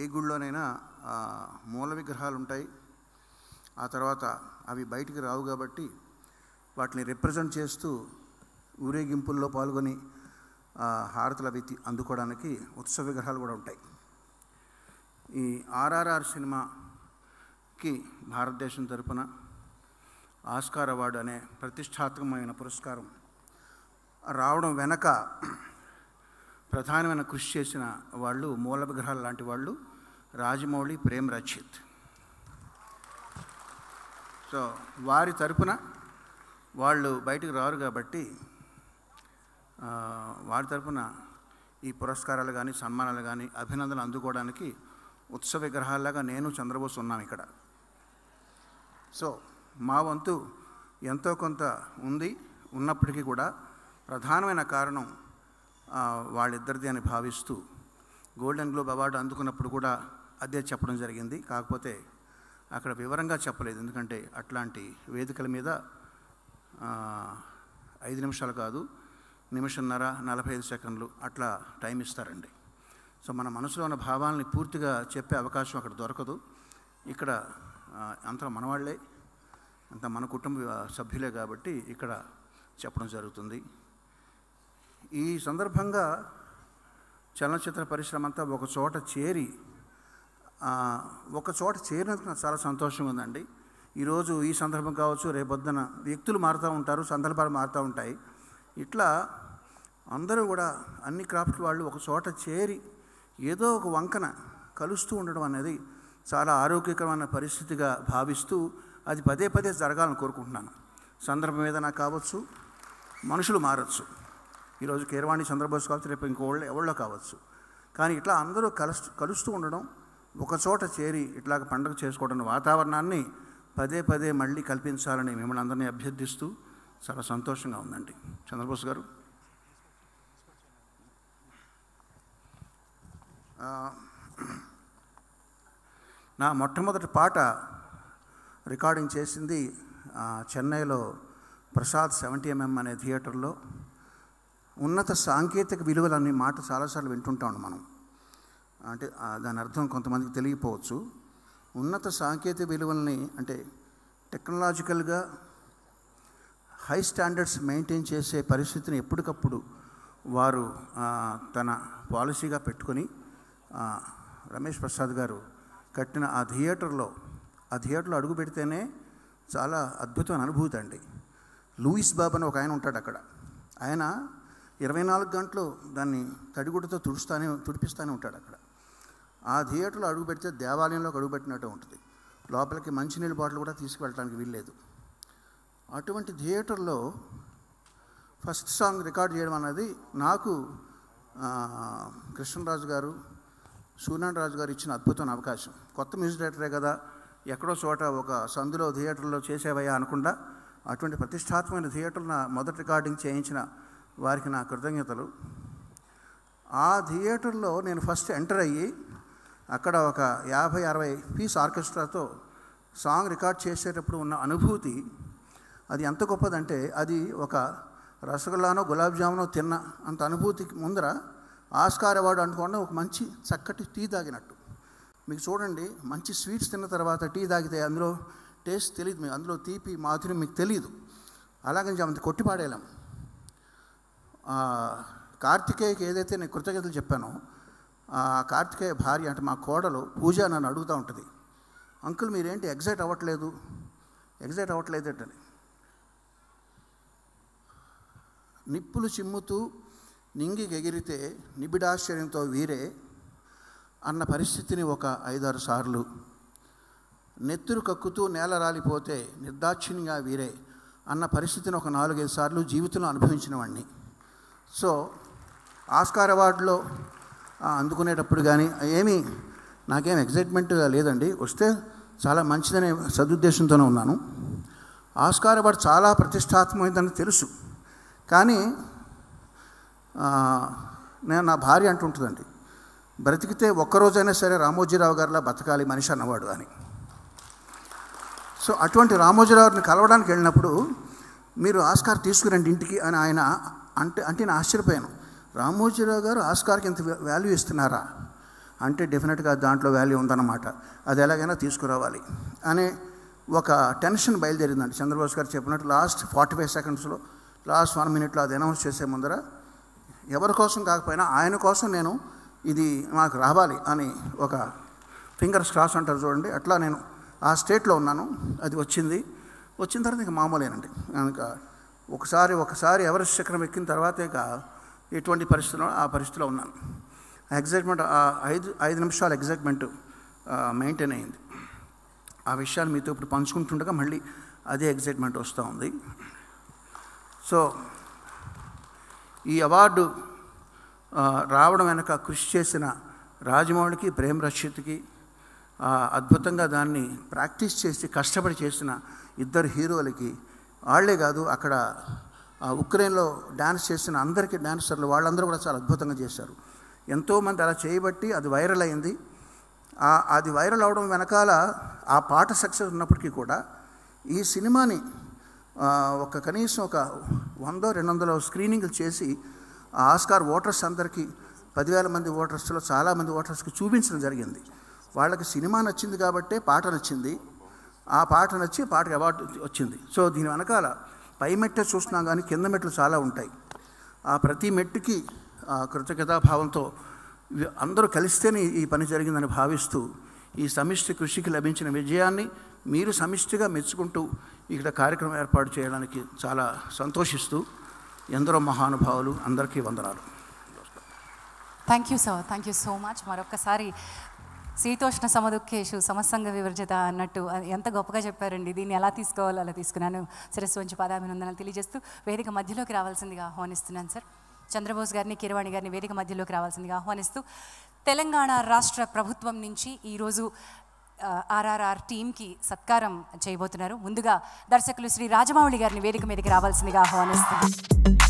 ఏ గుళ్ళోనైనా మూల విగ్రహాలు ఉంటాయి ఆ తర్వాత అవి బయటికి రావు కాబట్టి వాటిని రిప్రజెంట్ చేస్తూ ఊరేగింపుల్లో పాల్గొని హారతులు అవి అందుకోవడానికి ఉత్సవ విగ్రహాలు కూడా ఉంటాయి ఈ ఆర్ఆర్ఆర్ సినిమాకి భారతదేశం తరపున ఆస్కార్ అవార్డు అనే ప్రతిష్టాత్మకమైన పురస్కారం రావడం వెనక ప్రధానమైన కృషి చేసిన వాళ్ళు మూల విగ్రహాలు లాంటి వాళ్ళు రాజమౌళి ప్రేమ్ రచిత్ సో వారి తరపున వాళ్ళు బయటకు రారు కాబట్టి వారి తరపున ఈ పురస్కారాలు కానీ సన్మానాలు కానీ అభినందనలు అందుకోవడానికి ఉత్సవ విగ్రహాల్లాగా నేను చంద్రబోస్ ఉన్నాను ఇక్కడ సో మా వంతు ఎంతో కొంత ఉంది ఉన్నప్పటికీ కూడా ప్రధానమైన కారణం వాళ్ళిద్దరిది అని భావిస్తూ గోల్డెన్ గ్లోబ్ అవార్డు అందుకున్నప్పుడు కూడా అదే చెప్పడం జరిగింది కాకపోతే అక్కడ వివరంగా చెప్పలేదు ఎందుకంటే అట్లాంటి వేదికల మీద ఐదు నిమిషాలు కాదు నిమిషంన్నర నలభై ఐదు సెకండ్లు అట్లా టైం ఇస్తారండి సో మన మనసులో ఉన్న భావాలని పూర్తిగా చెప్పే అవకాశం అక్కడ దొరకదు ఇక్కడ అంత మనవాళ్లే అంత మన కుటుంబ సభ్యులే కాబట్టి ఇక్కడ చెప్పడం జరుగుతుంది ఈ సందర్భంగా చలనచిత్ర పరిశ్రమ అంతా ఒక చోట చేరి ఒక చోట చేరినందుకు నాకు చాలా సంతోషంగా ఉందండి ఈరోజు ఈ సందర్భం కావచ్చు రేపొద్దున వ్యక్తులు మారుతూ ఉంటారు సందర్భాలు మారుతూ ఉంటాయి ఇట్లా అందరూ కూడా అన్ని క్రాఫ్ట్ వాళ్ళు ఒక చోట చేరి ఏదో ఒక వంకన కలుస్తూ ఉండడం అనేది చాలా ఆరోగ్యకరమైన పరిస్థితిగా భావిస్తూ అది పదే పదే జరగాలని కోరుకుంటున్నాను సందర్భం ఏదైనా కావచ్చు మనుషులు మారచ్చు ఈరోజు కేరవాణి చంద్రబోస్ కావచ్చు రేపు ఇంకోళ్ళు ఎవరిలో కావచ్చు కానీ ఇట్లా అందరూ కలుస్తూ కలుస్తూ ఉండడం ఒక చోట చేరి ఇట్లాగ పండుగ చేసుకోవడం వాతావరణాన్ని పదే పదే మళ్ళీ కల్పించాలని మిమ్మల్ని అందరినీ అభ్యర్థిస్తూ చాలా సంతోషంగా ఉందండి చంద్రబోస్ గారు నా మొట్టమొదటి పాట రికార్డింగ్ చేసింది చెన్నైలో ప్రసాద్ సెవెంటీ ఎంఎం అనే థియేటర్లో ఉన్నత సాంకేతిక విలువలు అనే మాట చాలాసార్లు వింటుంటాం మనం అంటే దాని అర్థం కొంతమందికి తెలియపోవచ్చు ఉన్నత సాంకేతిక విలువల్ని అంటే టెక్నాలజికల్గా హై స్టాండర్డ్స్ మెయింటైన్ చేసే పరిస్థితిని ఎప్పటికప్పుడు వారు తన పాలసీగా పెట్టుకొని రమేష్ ప్రసాద్ గారు కట్టిన ఆ థియేటర్లో ఆ థియేటర్లో అడుగు పెడితేనే చాలా అద్భుతమైన అనుభూతి అండి లూయిస్ బాబు అని ఒక ఆయన ఉంటాడు అక్కడ ఆయన ఇరవై నాలుగు గంటలు దాన్ని తడిగుడ్డతో తుడుస్తానే తుడిపిస్తూనే ఉంటాడు అక్కడ ఆ థియేటర్లో అడుగు పెడితే దేవాలయంలోకి అడుగుపెట్టినట్టు ఉంటుంది లోపలికి మంచినీళ్ళ బాటిల్ కూడా తీసుకువెళ్ళడానికి వీల్లేదు అటువంటి థియేటర్లో ఫస్ట్ సాంగ్ రికార్డ్ చేయడం అనేది నాకు కృష్ణరాజు గారు రాజు గారు ఇచ్చిన అద్భుతమైన అవకాశం కొత్త మ్యూజిక్ డైరెక్టరే కదా ఎక్కడో చోట ఒక సందులో థియేటర్లో చేసేవయ్యా అనుకుండా అటువంటి ప్రతిష్టాత్మకమైన థియేటర్లో మొదటి రికార్డింగ్ చేయించిన వారికి నా కృతజ్ఞతలు ఆ థియేటర్లో నేను ఫస్ట్ ఎంటర్ అయ్యి అక్కడ ఒక యాభై అరవై పీస్ ఆర్కెస్ట్రాతో సాంగ్ రికార్డ్ చేసేటప్పుడు ఉన్న అనుభూతి అది ఎంత గొప్పదంటే అది ఒక రసగుల్లానో గులాబ్ జామునో తిన్న అంత అనుభూతి ముందర ఆస్కార్ అవార్డు అనుకోండి ఒక మంచి చక్కటి టీ తాగినట్టు మీకు చూడండి మంచి స్వీట్స్ తిన్న తర్వాత టీ తాగితే అందులో టేస్ట్ తెలియదు మీకు అందులో తీపి మాధుర్యం మీకు తెలియదు అలాగని అంత కొట్టి పాడేలాం కార్తికేయకి ఏదైతే నేను కృతజ్ఞతలు చెప్పానో కార్తికేయ భార్య అంటే మా కోడలు పూజ నన్ను అడుగుతూ ఉంటుంది అంకుల్ మీరేంటి ఎగ్జైట్ అవ్వట్లేదు ఎగ్జైట్ అవ్వట్లేదు ఏంటని నిప్పులు చిమ్ముతూ నింగి గెగిరితే నిబిడాశ్చర్యంతో వీరే అన్న పరిస్థితిని ఒక ఐదారు సార్లు నెత్తురు కక్కుతూ నేల రాలిపోతే నిర్దాక్షిణ్యంగా వీరే అన్న పరిస్థితిని ఒక నాలుగైదు సార్లు జీవితంలో అనుభవించిన వాడిని సో ఆస్కార్ అవార్డులో అందుకునేటప్పుడు కానీ ఏమీ నాకేం ఎగ్జైట్మెంట్ లేదండి వస్తే చాలా మంచిదనే సదుద్దేశంతోనే ఉన్నాను ఆస్కార్ అవార్డు చాలా ప్రతిష్టాత్మకమైందని తెలుసు కానీ నేను నా భార్య అంటుంటుందండి బ్రతికితే ఒక్కరోజైనా సరే రామోజీరావు గారిలా బతకాలి మనిషి అన్నవాడు అని సో అటువంటి గారిని కలవడానికి వెళ్ళినప్పుడు మీరు ఆస్కార్ తీసుకురండి ఇంటికి అని ఆయన అంటే అంటే నేను ఆశ్చర్యపోయాను రామోజీరావు గారు ఆస్కార్కి ఇంత వాల్యూ ఇస్తున్నారా అంటే డెఫినెట్గా దాంట్లో వాల్యూ ఉందన్నమాట అది ఎలాగైనా తీసుకురావాలి అనే ఒక టెన్షన్ బయలుదేరిందండి చంద్రబోస్ గారు చెప్పినట్టు లాస్ట్ ఫార్టీ ఫైవ్ సెకండ్స్లో లాస్ట్ వన్ మినిట్లో అది అనౌన్స్ చేసే ముందర ఎవరి కోసం కాకపోయినా ఆయన కోసం నేను ఇది నాకు రావాలి అని ఒక ఫింగర్స్ క్రాస్ అంటారు చూడండి అట్లా నేను ఆ స్టేట్లో ఉన్నాను అది వచ్చింది వచ్చిన తర్వాత ఇంకా మామూలేనండి ఇంకా ఒకసారి ఒకసారి ఎవరెస్ట్ శిఖరం ఎక్కిన తర్వాతే ఎటువంటి పరిస్థితుల్లో ఆ పరిస్థితిలో ఉన్నాను ఎగ్జైట్మెంట్ ఆ ఐదు ఐదు నిమిషాలు ఎగ్జైట్మెంట్ మెయింటైన్ అయింది ఆ విషయాలు మీతో ఇప్పుడు పంచుకుంటుండగా మళ్ళీ అదే ఎగ్జైట్మెంట్ వస్తూ ఉంది సో ఈ అవార్డు రావడం వెనక కృషి చేసిన రాజమౌళికి ప్రేమ రక్షిత్కి అద్భుతంగా దాన్ని ప్రాక్టీస్ చేసి కష్టపడి చేసిన ఇద్దరు హీరోలకి వాళ్లే కాదు అక్కడ ఉక్రెయిన్లో డ్యాన్స్ చేసిన అందరికీ డ్యాన్సర్లు వాళ్ళందరూ కూడా చాలా అద్భుతంగా చేశారు ఎంతోమంది అలా చేయబట్టి అది వైరల్ అయింది అది వైరల్ అవడం వెనకాల ఆ పాట సక్సెస్ ఉన్నప్పటికీ కూడా ఈ సినిమాని ఒక కనీసం ఒక వందో రెండు వందల స్క్రీనింగ్లు చేసి ఆస్కార్ ఓటర్స్ అందరికీ పదివేల మంది ఓటర్స్లో చాలామంది ఓటర్స్కి చూపించడం జరిగింది వాళ్ళకి సినిమా నచ్చింది కాబట్టే పాట నచ్చింది ఆ పాట నచ్చి పాటకు అవార్డు వచ్చింది సో దీని వెనకాల పై మెట్టే చూసినా కానీ కింద మెట్లు చాలా ఉంటాయి ఆ ప్రతి మెట్టుకి కృతజ్ఞతాభావంతో అందరూ కలిస్తేనే ఈ పని జరిగిందని భావిస్తూ ఈ సమిష్టి కృషికి లభించిన విజయాన్ని మీరు సమిష్టిగా మెచ్చుకుంటూ ఇక్కడ కార్యక్రమం ఏర్పాటు చేయడానికి చాలా సంతోషిస్తూ ఎందరో మహానుభావులు అందరికీ వందనాలు thank you sir thank you so much మరొకసారి శీతోష్ణ సమదుఖేషు సమసంగ వివర్జిత అన్నట్టు ఎంత గొప్పగా చెప్పారండి దీన్ని ఎలా తీసుకోవాలో అలా తీసుకున్నాను సరస్సు వంచి పాదాభినందనలు తెలియజేస్తూ వేదిక మధ్యలోకి రావాల్సిందిగా ఆహ్వానిస్తున్నాను సార్ చంద్రబోస్ గారిని కిరవాణి గారిని వేదిక మధ్యలోకి రావాల్సిందిగా ఆహ్వానిస్తూ తెలంగాణ రాష్ట్ర ప్రభుత్వం నుంచి ఈరోజు ఆర్ఆర్ఆర్ టీంకి సత్కారం చేయబోతున్నారు ముందుగా దర్శకులు శ్రీ రాజమౌళి గారిని వేదిక మీదకి రావాల్సిందిగా ఆహ్వానిస్తున్నారు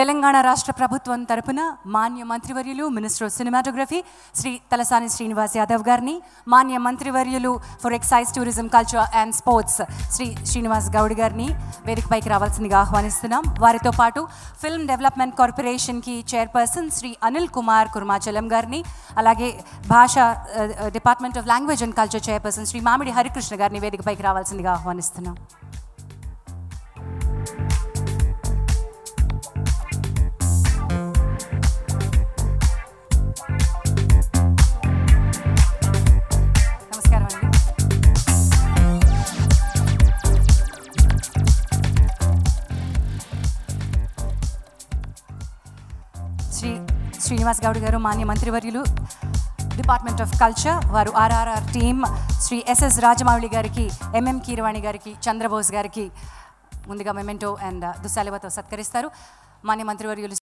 తెలంగాణ రాష్ట్ర ప్రభుత్వం తరపున మాన్య మంత్రివర్యులు minister of cinematography Shri Talasani Srinivas Yadav గారిని మాన్య మంత్రివర్యులు for excise tourism culture and sports Shri Srinivas Goud గారిని వేదికపైకి రావాల్సిందిగా ఆహ్వానిస్తున్నాం వారితో పాటు ఫిల్మ్ డెవలప్మెంట్ కార్పొరేషన్కి చైర్పర్సన్ శ్రీ అనిల్ కుమార్ కుర్మాచలం గారిని అలాగే భాష department of language and culture chairperson Shri Mamidi Harikrishna గారిని వేదికపైకి రావాల్సిందిగా ఆహ్వానిస్తున్నాం శ్రీనివాస్ గౌడ్ గారు మాన్య మంత్రివర్యులు డిపార్ట్మెంట్ ఆఫ్ కల్చర్ వారు RRR team Shri SS Rajamouli గారికి ఎంఎం కీరవాణి గారికి చంద్రబోస్ గారికి ముందుగా మెమెంటో అండ్ దుస్సాలివతో సత్కరిస్తారు మాన్య మంత్రివర్యులు